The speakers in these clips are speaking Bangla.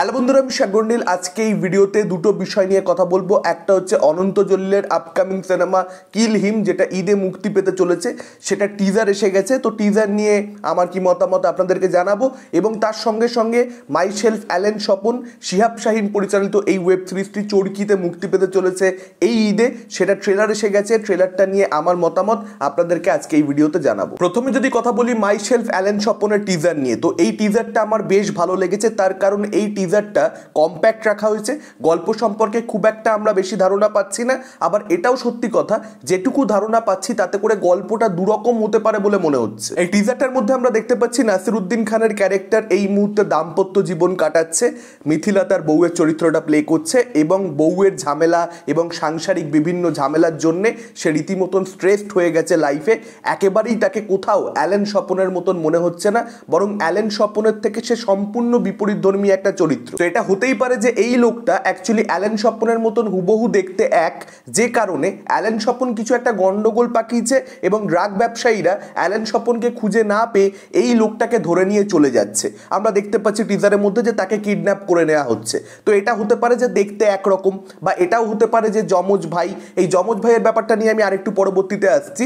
হ্যালো বন্ধুরা আমি শাগুন্ডিল আজকে এই ভিডিওতে দুটো বিষয় নিয়ে কথা বলবো একটা হচ্ছে অনন্ত জল্লের আপকামিং সিনেমা কিল হিম যেটা ঈদে মুক্তি পেতে চলেছে সেটা টিজার এসে গেছে তো টিজার নিয়ে আমার কি মতামত আপনাদেরকে জানাবো এবং তার সঙ্গে সঙ্গে মাই সেলফ অ্যালেন স্বপন শিহাব শাহিন পরিচালিত এই ওয়েব সিরিজটি চরকিতে মুক্তি পেতে চলেছে এই ঈদে সেটা ট্রেলার এসে গেছে ট্রেলারটা নিয়ে আমার মতামত আপনাদেরকে আজকে এই ভিডিওতে জানাবো প্রথমে যদি কথা বলি মাই সেলফ অ্যালেন স্বপনের টিজার নিয়ে তো এই টিজারটা আমার বেশ ভালো লেগেছে তার কারণ এই টিজারটা কম্প্যাক্ট রাখা হয়েছে গল্প সম্পর্কে খুব একটা আমরা বেশি ধারণা পাচ্ছি না আবার এটাও সত্যি কথা যেটুকু ধারণা পাচ্ছি তাতে করে গল্পটা দুরকম হতে পারে বলে মনে হচ্ছে এই টিজারটার মধ্যে আমরা দেখতে পাচ্ছি নাসিরুদ্দিন খানের ক্যারেক্টার এই মুহূর্তে দাম্পত্য জীবন কাটাচ্ছে মিথিলা তার বউয়ের চরিত্রটা প্লে করছে এবং বউয়ের ঝামেলা এবং সাংসারিক বিভিন্ন ঝামেলার জন্যে সে রীতিমতন স্ট্রেসড হয়ে গেছে লাইফে একেবারেই তাকে কোথাও অ্যালেন স্বপনের মতন মনে হচ্ছে না বরং অ্যালেন স্বপনের থেকে সে সম্পূর্ণ বিপরীতধর্মী একটা চরিত্র চরিত্র তো এটা হতেই পারে যে এই লোকটা অ্যাকচুয়ালি অ্যালেন স্বপনের মতন হুবহু দেখতে এক যে কারণে অ্যালেন স্বপন কিছু একটা গন্ডগোল পাকিয়েছে এবং ড্রাগ ব্যবসায়ীরা অ্যালেন স্বপনকে খুঁজে না পেয়ে এই লোকটাকে ধরে নিয়ে চলে যাচ্ছে আমরা দেখতে পাচ্ছি টিজারের মধ্যে যে তাকে কিডন্যাপ করে নেওয়া হচ্ছে তো এটা হতে পারে যে দেখতে একরকম বা এটাও হতে পারে যে যমজ ভাই এই যমজ ভাইয়ের ব্যাপারটা নিয়ে আমি আরেকটু পরবর্তীতে আসছি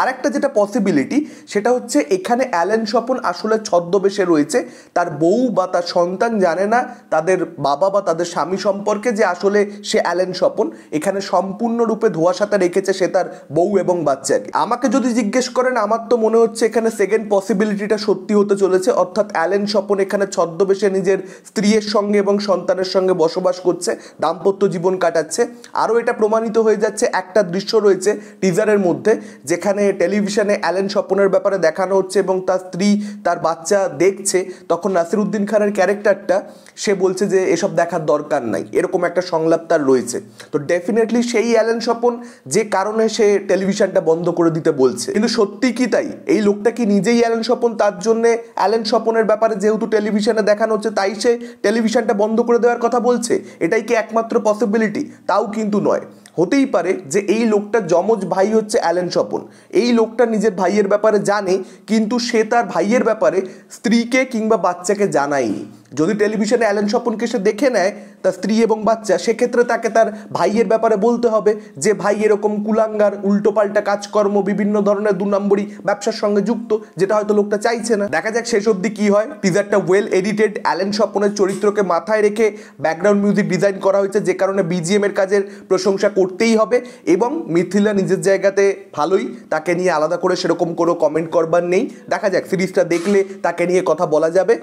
আরেকটা যেটা পসিবিলিটি সেটা হচ্ছে এখানে অ্যালেন স্বপন আসলে ছদ্মবেশে রয়েছে তার বউ বা তার সন্তান জানে না না তাদের বাবা বা তাদের স্বামী সম্পর্কে যে আসলে সে অ্যালেন স্বপন এখানে সম্পূর্ণরূপে ধোয়াশাতে রেখেছে সে তার বউ এবং বাচ্চাকে আমাকে যদি জিজ্ঞেস করেন আমার তো মনে হচ্ছে এখানে সেকেন্ড পসিবিলিটিটা সত্যি হতে চলেছে অর্থাৎ অ্যালেন স্বপন এখানে ছদ্মবেশে নিজের স্ত্রীয়ের সঙ্গে এবং সন্তানের সঙ্গে বসবাস করছে দাম্পত্য জীবন কাটাচ্ছে আরও এটা প্রমাণিত হয়ে যাচ্ছে একটা দৃশ্য রয়েছে টিজারের মধ্যে যেখানে টেলিভিশনে অ্যালেন স্বপনের ব্যাপারে দেখানো হচ্ছে এবং তার স্ত্রী তার বাচ্চা দেখছে তখন নাসিরুদ্দিন খানের ক্যারেক্টারটা সে বলছে যে এসব দেখার দরকার নাই এরকম একটা সংলাপ তার রয়েছে তো ডেফিনেটলি সেই অ্যালেন স্বপন যে কারণে সে টেলিভিশনটা বন্ধ করে দিতে বলছে কিন্তু সত্যি কি তাই এই লোকটা কি নিজেই অ্যালেন স্বপন তার জন্য অ্যালেন স্বপনের ব্যাপারে যেহেতু টেলিভিশনে দেখানো হচ্ছে তাই সে টেলিভিশনটা বন্ধ করে দেওয়ার কথা বলছে এটাই কি একমাত্র পসিবিলিটি তাও কিন্তু নয় হতেই পারে যে এই লোকটা যমজ ভাই হচ্ছে অ্যালেন স্বপন এই লোকটা নিজের ভাইয়ের ব্যাপারে জানে কিন্তু সে তার ভাইয়ের ব্যাপারে স্ত্রীকে কিংবা বাচ্চাকে জানায়নি যদি টেলিভিশনে অ্যালেন স্বপনকে সে দেখে নেয় তার স্ত্রী এবং বাচ্চা সেক্ষেত্রে তাকে তার ভাইয়ের ব্যাপারে বলতে হবে যে ভাই এরকম কুলাঙ্গার উল্টোপাল্টা কাজকর্ম বিভিন্ন ধরনের দু নম্বরই ব্যবসার সঙ্গে যুক্ত যেটা হয়তো লোকটা চাইছে না দেখা যাক শেষ অবধি কী হয় টিজারটা ওয়েল এডিটেড অ্যালেন স্বপনের চরিত্রকে মাথায় রেখে ব্যাকগ্রাউন্ড মিউজিক ডিজাইন করা হয়েছে যে কারণে এর কাজের প্রশংসা করতেই হবে এবং মিথিলা নিজের জায়গাতে ভালোই তাকে নিয়ে আলাদা করে সেরকম কোনো কমেন্ট করবার নেই দেখা যাক সিরিজটা দেখলে তাকে নিয়ে কথা বলা যাবে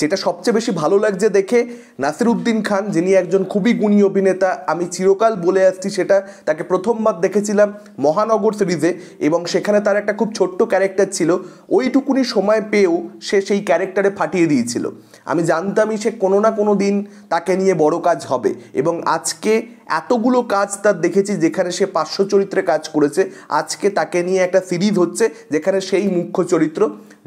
যেটা সবচেয়ে বেশি ভালো লাগছে দেখে নাসির উদ্দিন খান যিনি একজন খুবই গুণী অভিনেতা আমি চিরকাল বলে আসছি সেটা তাকে প্রথমবার দেখেছিলাম মহানগর সিরিজে এবং সেখানে তার একটা খুব ছোট্ট ক্যারেক্টার ছিল ওইটুকুনি সময় পেয়েও সে সেই ক্যারেক্টারে ফাটিয়ে দিয়েছিল আমি জানতামই সে কোনো না কোনো দিন তাকে নিয়ে বড় কাজ হবে এবং আজকে এতগুলো কাজ তার দেখেছি যেখানে সে পার্শ্ব চরিত্রে কাজ করেছে আজকে তাকে নিয়ে একটা সিরিজ হচ্ছে যেখানে সেই মুখ্য চরিত্র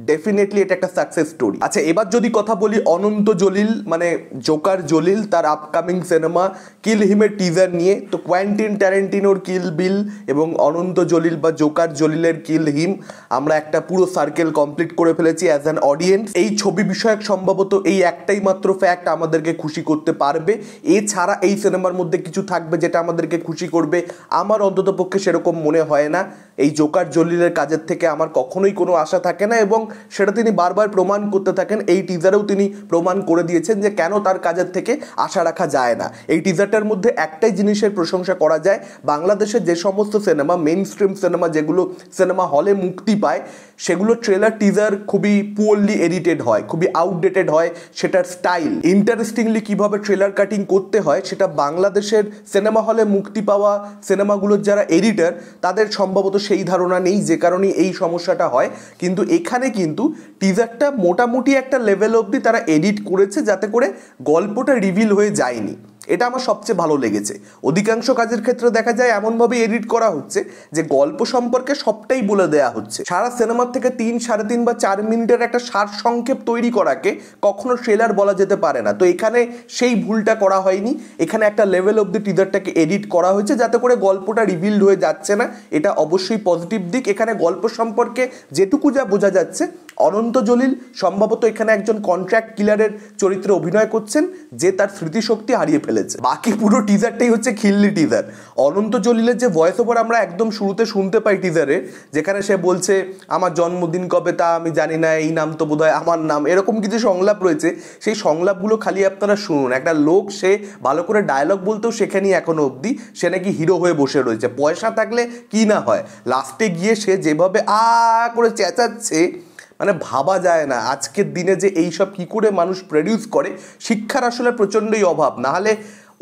ডেফিনেটলি এটা একটা সাকসেস স্টোরি আচ্ছা এবার যদি কথা বলি অনন্ত জলিল মানে জোকার জলিল তার আপকামিং সিনেমা কিল হিমের টিজার নিয়ে তো কোয়ান্টিন ট্যারেন্টিনোর কিল বিল এবং অনন্ত জলিল বা জোকার জলিলের কিল হিম আমরা একটা পুরো সার্কেল কমপ্লিট করে ফেলেছি অ্যাজ অ্যান অডিয়েন্স এই ছবি বিষয়ক সম্ভবত এই একটাই মাত্র ফ্যাক্ট আমাদেরকে খুশি করতে পারবে এছাড়া এই সিনেমার মধ্যে কিছু থাকবে যেটা আমাদেরকে খুশি করবে আমার অন্তত পক্ষে সেরকম মনে হয় না এই জোকার জলিলের কাজের থেকে আমার কখনোই কোনো আশা থাকে না এবং সেটা তিনি বারবার প্রমাণ করতে থাকেন এই টিজারেও তিনি প্রমাণ করে দিয়েছেন যে কেন তার কাজের থেকে আশা রাখা যায় না এই টিজারটার মধ্যে একটাই জিনিসের প্রশংসা করা যায় বাংলাদেশের যে সমস্ত সিনেমা মেন স্ট্রিম সিনেমা যেগুলো সিনেমা হলে মুক্তি পায় সেগুলো ট্রেলার টিজার খুবই পুয়ারলি এডিটেড হয় খুবই আউটডেটেড হয় সেটার স্টাইল ইন্টারেস্টিংলি কিভাবে ট্রেলার কাটিং করতে হয় সেটা বাংলাদেশের সিনেমা হলে মুক্তি পাওয়া সিনেমাগুলোর যারা এডিটার তাদের সম্ভবত সেই ধারণা নেই যে কারণে এই সমস্যাটা হয় কিন্তু এখানে কিন্তু টিজারটা মোটামুটি একটা লেভেল অবধি তারা এডিট করেছে যাতে করে গল্পটা রিভিল হয়ে যায়নি এটা আমার সবচেয়ে ভালো লেগেছে অধিকাংশ কাজের ক্ষেত্রে দেখা যায় এমনভাবে এডিট করা হচ্ছে যে গল্প সম্পর্কে সবটাই বলে দেয়া হচ্ছে সারা সিনেমার থেকে তিন সাড়ে তিন বা চার মিনিটের একটা সার সংক্ষেপ তৈরি করাকে কখনো ট্রেলার বলা যেতে পারে না তো এখানে সেই ভুলটা করা হয়নি এখানে একটা লেভেল অব দি টিজারটাকে এডিট করা হয়েছে যাতে করে গল্পটা রিভিল্ড হয়ে যাচ্ছে না এটা অবশ্যই পজিটিভ দিক এখানে গল্প সম্পর্কে যেটুকু যা বোঝা যাচ্ছে অনন্ত জলিল সম্ভবত এখানে একজন কন্ট্রাক্ট কিলারের চরিত্রে অভিনয় করছেন যে তার স্মৃতিশক্তি হারিয়ে ফেলে ফেলেছে বাকি পুরো টিজারটাই হচ্ছে খিল্লি টিজার অনন্ত জলিলের যে ভয়েস ওভার আমরা একদম শুরুতে শুনতে পাই টিজারে যেখানে সে বলছে আমার জন্মদিন কবে তা আমি জানি না এই নাম তো বোধহয় আমার নাম এরকম কিছু সংলাপ রয়েছে সেই সংলাপগুলো খালি আপনারা শুনুন একটা লোক সে ভালো করে ডায়লগ বলতেও শেখেনি এখনো অবধি সে নাকি হিরো হয়ে বসে রয়েছে পয়সা থাকলে কি না হয় লাস্টে গিয়ে সে যেভাবে আ করে চেঁচাচ্ছে মানে ভাবা যায় না আজকের দিনে যে এইসব কী করে মানুষ প্রডিউস করে শিক্ষার আসলে প্রচণ্ডই অভাব নাহলে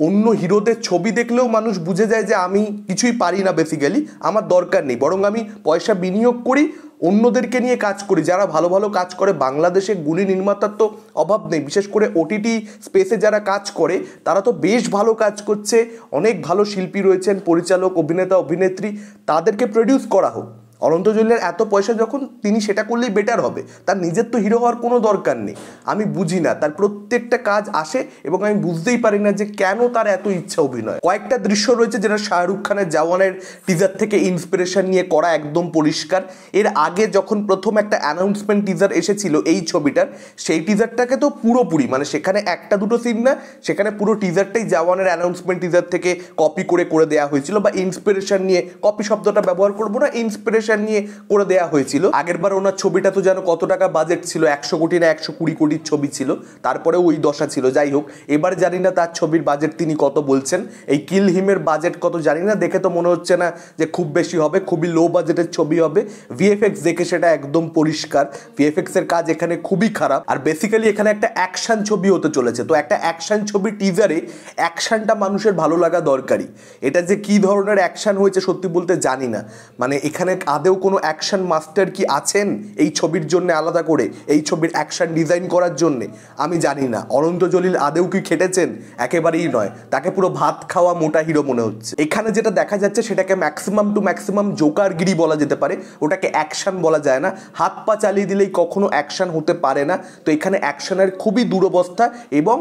অন্য হিরোদের ছবি দেখলেও মানুষ বুঝে যায় যে আমি কিছুই পারি না বেসিক্যালি আমার দরকার নেই বরং আমি পয়সা বিনিয়োগ করি অন্যদেরকে নিয়ে কাজ করি যারা ভালো ভালো কাজ করে বাংলাদেশে গুলি নির্মাতার তো অভাব নেই বিশেষ করে ওটিটি স্পেসে যারা কাজ করে তারা তো বেশ ভালো কাজ করছে অনেক ভালো শিল্পী রয়েছেন পরিচালক অভিনেতা অভিনেত্রী তাদেরকে প্রডিউস করা হোক অনন্ত জলিলের এত পয়সা যখন তিনি সেটা করলেই বেটার হবে তার নিজের তো হিরো হওয়ার কোনো দরকার নেই আমি বুঝি না তার প্রত্যেকটা কাজ আসে এবং আমি বুঝতেই পারি না যে কেন তার এত ইচ্ছা অভিনয় কয়েকটা দৃশ্য রয়েছে যেটা শাহরুখ খানের জওয়ানের টিজার থেকে ইন্সপিরেশন নিয়ে করা একদম পরিষ্কার এর আগে যখন প্রথম একটা অ্যানাউন্সমেন্ট টিজার এসেছিল এই ছবিটার সেই টিজারটাকে তো পুরোপুরি মানে সেখানে একটা দুটো সিন না সেখানে পুরো টিজারটাই জওয়ানের অ্যানাউন্সমেন্ট টিজার থেকে কপি করে করে দেওয়া হয়েছিল বা ইন্সপিরেশন নিয়ে কপি শব্দটা ব্যবহার করবো না ইন্সপিরেশন প্রচার নিয়ে করে দেয়া হয়েছিল আগের বার ওনার ছবিটা তো যেন কত টাকা বাজেট ছিল একশো কোটি না একশো কুড়ি কোটির ছবি ছিল তারপরে ওই দশা ছিল যাই হোক এবার জানি না তার ছবির বাজেট তিনি কত বলছেন এই কিল হিমের বাজেট কত জানি না দেখে তো মনে হচ্ছে না যে খুব বেশি হবে খুবই লো বাজেটের ছবি হবে ভিএফএক্স দেখে সেটা একদম পরিষ্কার ভিএফএক্স এর কাজ এখানে খুবই খারাপ আর বেসিক্যালি এখানে একটা অ্যাকশন ছবি হতে চলেছে তো একটা অ্যাকশন ছবি টিজারে অ্যাকশনটা মানুষের ভালো লাগা দরকারি এটা যে কি ধরনের অ্যাকশন হয়েছে সত্যি বলতে জানি না মানে এখানে আদেও কোনো অ্যাকশন মাস্টার কি আছেন এই ছবির জন্য আলাদা করে এই ছবির অ্যাকশন ডিজাইন করার জন্যে আমি জানি না অনন্ত জলিল আদেও কি খেটেছেন একেবারেই নয় তাকে পুরো ভাত খাওয়া মোটা হিরো মনে হচ্ছে এখানে যেটা দেখা যাচ্ছে সেটাকে ম্যাক্সিমাম টু ম্যাক্সিমাম জোকারগিরি বলা যেতে পারে ওটাকে অ্যাকশন বলা যায় না হাত পা চালিয়ে দিলেই কখনো অ্যাকশন হতে পারে না তো এখানে অ্যাকশানের খুবই দুরবস্থা এবং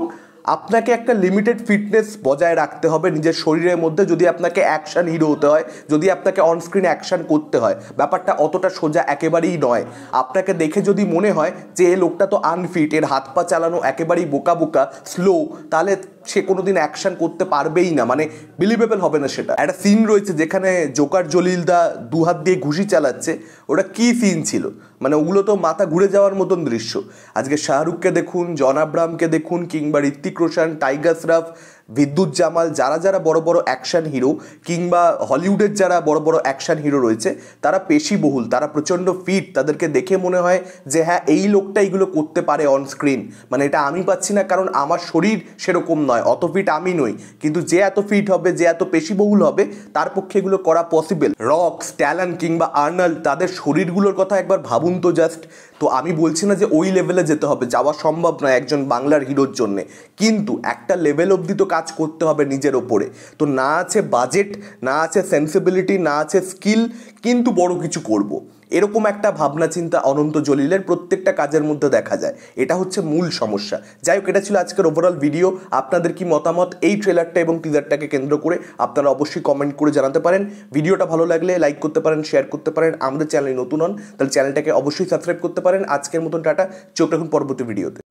আপনাকে একটা লিমিটেড ফিটনেস বজায় রাখতে হবে নিজের শরীরের মধ্যে যদি আপনাকে অ্যাকশান হিরো হতে হয় যদি আপনাকে অনস্ক্রিন অ্যাকশান করতে হয় ব্যাপারটা অতটা সোজা একেবারেই নয় আপনাকে দেখে যদি মনে হয় যে এ লোকটা তো আনফিট এর হাত পা চালানো একেবারেই বোকা বোকা স্লো তাহলে সে কোনো দিন অ্যাকশান করতে পারবেই না মানে বিলিভেবল হবে না সেটা একটা সিন রয়েছে যেখানে জোকার জলিলদা দুহাত দিয়ে ঘুষি চালাচ্ছে ওটা কি সিন ছিল মানে ওগুলো তো মাথা ঘুরে যাওয়ার মতন দৃশ্য আজকে শাহরুখকে দেখুন জন আব্রাহামকে দেখুন কিংবা ঋত্বিক রোশন টাইগার শ্রফ বিদ্যুৎ জামাল যারা যারা বড় বড় অ্যাকশান হিরো কিংবা হলিউডের যারা বড় বড় অ্যাকশান হিরো রয়েছে তারা পেশিবহুল তারা প্রচণ্ড ফিট তাদেরকে দেখে মনে হয় যে হ্যাঁ এই লোকটা এগুলো করতে পারে অন স্ক্রিন মানে এটা আমি পাচ্ছি না কারণ আমার শরীর সেরকম নয় অত ফিট আমি নই কিন্তু যে এত ফিট হবে যে এত পেশিবহুল হবে তার পক্ষে এগুলো করা পসিবল রক স্ট্যালান কিংবা আর্নাল্ড তাদের শরীরগুলোর কথা একবার ভাবুন তো জাস্ট তো আমি বলছি না যে ওই লেভেলে যেতে হবে যাওয়া সম্ভব নয় একজন বাংলার হিরোর জন্যে কিন্তু একটা লেভেল অবধি তো কাজ করতে হবে নিজের ওপরে তো না আছে বাজেট না আছে সেন্সিবিলিটি না আছে স্কিল কিন্তু বড় কিছু করব। এরকম একটা ভাবনা চিন্তা অনন্ত জলিলের প্রত্যেকটা কাজের মধ্যে দেখা যায় এটা হচ্ছে মূল সমস্যা যাই হোক এটা ছিল আজকের ওভারঅল ভিডিও আপনাদের কি মতামত এই ট্রেলারটা এবং টিজারটাকে কেন্দ্র করে আপনারা অবশ্যই কমেন্ট করে জানাতে পারেন ভিডিওটা ভালো লাগলে লাইক করতে পারেন শেয়ার করতে পারেন আমাদের চ্যানেলে নতুন হন তাহলে চ্যানেলটাকে অবশ্যই সাবস্ক্রাইব করতে পারেন আজকের মতন টাটা চোখ রাখুন পরবর্তী ভিডিওতে